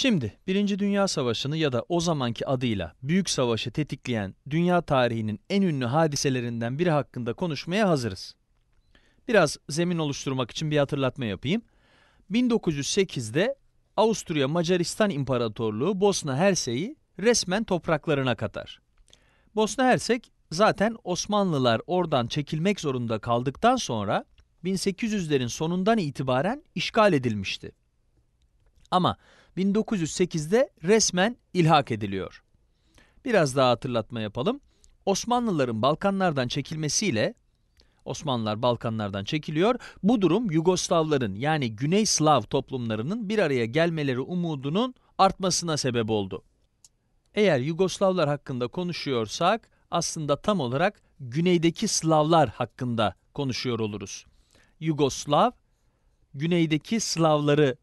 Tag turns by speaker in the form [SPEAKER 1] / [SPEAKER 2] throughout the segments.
[SPEAKER 1] Şimdi Birinci Dünya Savaşı'nı ya da o zamanki adıyla Büyük Savaş'ı tetikleyen dünya tarihinin en ünlü hadiselerinden biri hakkında konuşmaya hazırız. Biraz zemin oluşturmak için bir hatırlatma yapayım. 1908'de Avusturya Macaristan İmparatorluğu Bosna Hersek'i resmen topraklarına katar. Bosna Hersek zaten Osmanlılar oradan çekilmek zorunda kaldıktan sonra 1800'lerin sonundan itibaren işgal edilmişti. Ama 1908'de resmen ilhak ediliyor. Biraz daha hatırlatma yapalım. Osmanlıların Balkanlardan çekilmesiyle Osmanlılar Balkanlardan çekiliyor. Bu durum Yugoslavların yani Güney Slav toplumlarının bir araya gelmeleri umudunun artmasına sebep oldu. Eğer Yugoslavlar hakkında konuşuyorsak aslında tam olarak güneydeki Slavlar hakkında konuşuyor oluruz. Yugoslav, güneydeki Slavları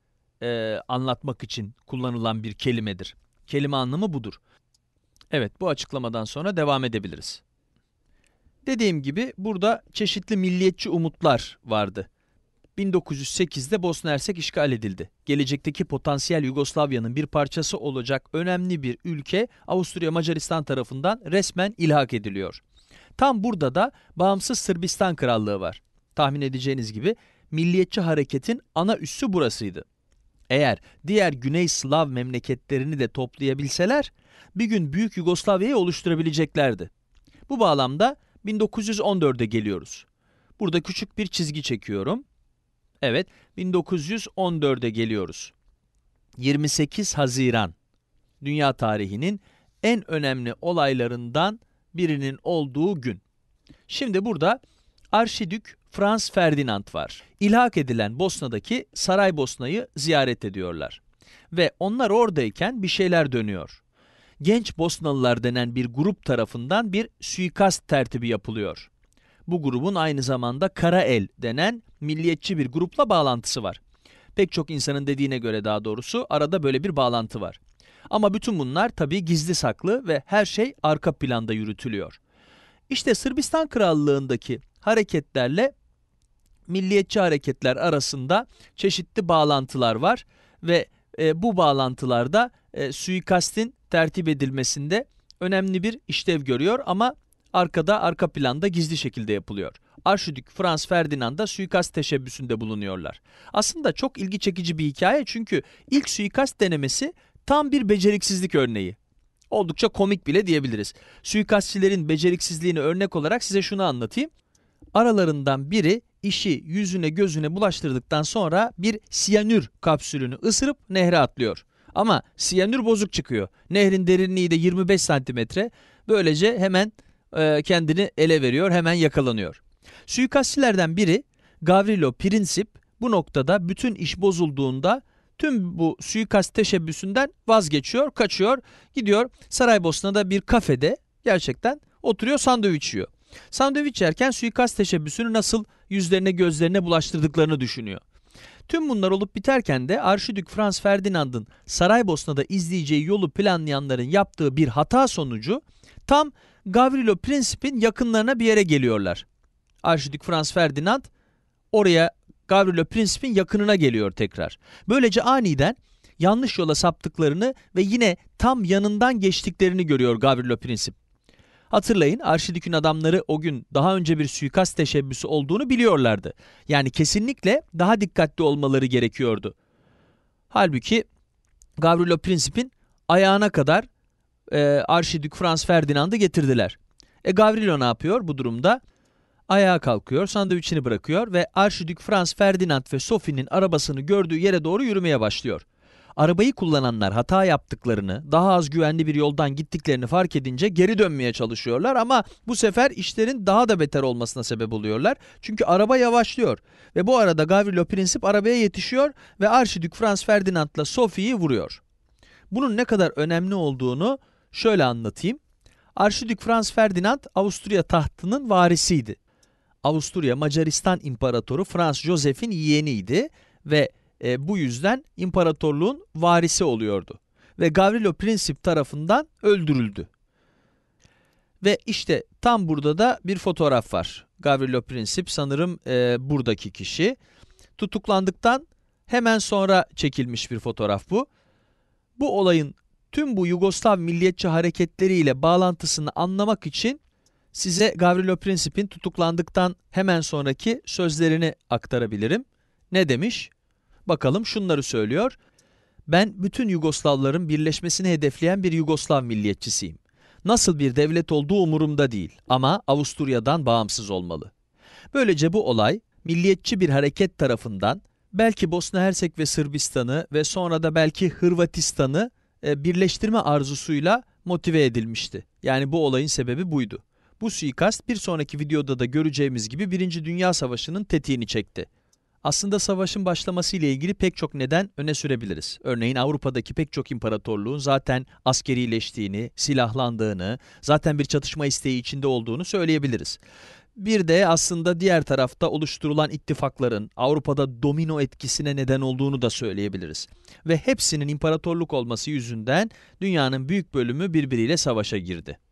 [SPEAKER 1] e, anlatmak için kullanılan bir kelimedir. Kelime anlamı budur. Evet bu açıklamadan sonra devam edebiliriz. Dediğim gibi burada çeşitli milliyetçi umutlar vardı. 1908'de Bosna Hersek işgal edildi. Gelecekteki potansiyel Yugoslavya'nın bir parçası olacak önemli bir ülke Avusturya Macaristan tarafından resmen ilhak ediliyor. Tam burada da bağımsız Sırbistan Krallığı var. Tahmin edeceğiniz gibi milliyetçi hareketin ana üssü burasıydı. Eğer diğer Güney Slav memleketlerini de toplayabilseler bir gün Büyük Yugoslavya'yı oluşturabileceklerdi. Bu bağlamda 1914'e geliyoruz. Burada küçük bir çizgi çekiyorum. Evet, 1914'e geliyoruz. 28 Haziran, dünya tarihinin en önemli olaylarından birinin olduğu gün. Şimdi burada Arşidük Frans Ferdinand var. İlhak edilen Bosna'daki Saraybosna'yı ziyaret ediyorlar. Ve onlar oradayken bir şeyler dönüyor. Genç Bosnalılar denen bir grup tarafından bir suikast tertibi yapılıyor. Bu grubun aynı zamanda Kara El denen milliyetçi bir grupla bağlantısı var. Pek çok insanın dediğine göre daha doğrusu arada böyle bir bağlantı var. Ama bütün bunlar tabii gizli saklı ve her şey arka planda yürütülüyor. İşte Sırbistan Krallığındaki hareketlerle milliyetçi hareketler arasında çeşitli bağlantılar var ve e, bu bağlantılarda e, suikastin tertip edilmesinde önemli bir işlev görüyor ama arkada arka planda gizli şekilde yapılıyor. Arşidük Frans Ferdinand'a suikast teşebbüsünde bulunuyorlar. Aslında çok ilgi çekici bir hikaye çünkü ilk suikast denemesi tam bir beceriksizlik örneği. Oldukça komik bile diyebiliriz. Suikastçilerin beceriksizliğini örnek olarak size şunu anlatayım. Aralarından biri işi yüzüne gözüne bulaştırdıktan sonra bir siyanür kapsülünü ısırıp nehre atlıyor. Ama siyanür bozuk çıkıyor. Nehrin derinliği de 25 santimetre. Böylece hemen e, kendini ele veriyor, hemen yakalanıyor. Suikastçilerden biri Gavrilo Prinsip bu noktada bütün iş bozulduğunda tüm bu suikast teşebbüsünden vazgeçiyor, kaçıyor, gidiyor Saraybosna'da bir kafede gerçekten oturuyor sandviç yiyor. Sandviç yerken suikast teşebbüsünü nasıl yüzlerine gözlerine bulaştırdıklarını düşünüyor. Tüm bunlar olup biterken de Arşidük Frans Ferdinand'ın Saraybosna'da izleyeceği yolu planlayanların yaptığı bir hata sonucu tam Gavrilo Princip'in yakınlarına bir yere geliyorlar. Arşidük Franz Ferdinand oraya Gavrilo Princip'in yakınına geliyor tekrar. Böylece aniden yanlış yola saptıklarını ve yine tam yanından geçtiklerini görüyor Gavrilo Princip. Hatırlayın Arşidük'ün adamları o gün daha önce bir suikast teşebbüsü olduğunu biliyorlardı. Yani kesinlikle daha dikkatli olmaları gerekiyordu. Halbuki Gavrilo Princip'in ayağına kadar e, Arşidük Frans Ferdinand'ı getirdiler. E Gavrilo ne yapıyor bu durumda? Ayağa kalkıyor, sandviçini bırakıyor ve Arşidük Frans Ferdinand ve Sophie'nin arabasını gördüğü yere doğru yürümeye başlıyor. Arabayı kullananlar hata yaptıklarını, daha az güvenli bir yoldan gittiklerini fark edince geri dönmeye çalışıyorlar ama bu sefer işlerin daha da beter olmasına sebep oluyorlar. Çünkü araba yavaşlıyor ve bu arada Gavrilo Princip arabaya yetişiyor ve Arşidük Frans Ferdinand'la Sophie'yi vuruyor. Bunun ne kadar önemli olduğunu şöyle anlatayım. Arşidük Frans Ferdinand Avusturya tahtının varisiydi. Avusturya Macaristan İmparatoru Frans Joseph'in yeğeniydi ve e, bu yüzden imparatorluğun varisi oluyordu ve Gavrilo Princip tarafından öldürüldü. Ve işte tam burada da bir fotoğraf var. Gavrilo Princip sanırım e, buradaki kişi. Tutuklandıktan hemen sonra çekilmiş bir fotoğraf bu. Bu olayın tüm bu Yugoslav milliyetçi hareketleriyle bağlantısını anlamak için size Gavrilo Princip'in tutuklandıktan hemen sonraki sözlerini aktarabilirim. Ne demiş? Bakalım şunları söylüyor. Ben bütün Yugoslavların birleşmesini hedefleyen bir Yugoslav milliyetçisiyim. Nasıl bir devlet olduğu umurumda değil ama Avusturya'dan bağımsız olmalı. Böylece bu olay milliyetçi bir hareket tarafından belki Bosna Hersek ve Sırbistan'ı ve sonra da belki Hırvatistan'ı e, birleştirme arzusuyla motive edilmişti. Yani bu olayın sebebi buydu. Bu suikast bir sonraki videoda da göreceğimiz gibi Birinci Dünya Savaşı'nın tetiğini çekti. Aslında savaşın başlaması ile ilgili pek çok neden öne sürebiliriz. Örneğin Avrupa'daki pek çok imparatorluğun zaten askerileştiğini, silahlandığını, zaten bir çatışma isteği içinde olduğunu söyleyebiliriz. Bir de aslında diğer tarafta oluşturulan ittifakların Avrupa'da domino etkisine neden olduğunu da söyleyebiliriz. Ve hepsinin imparatorluk olması yüzünden dünyanın büyük bölümü birbiriyle savaşa girdi.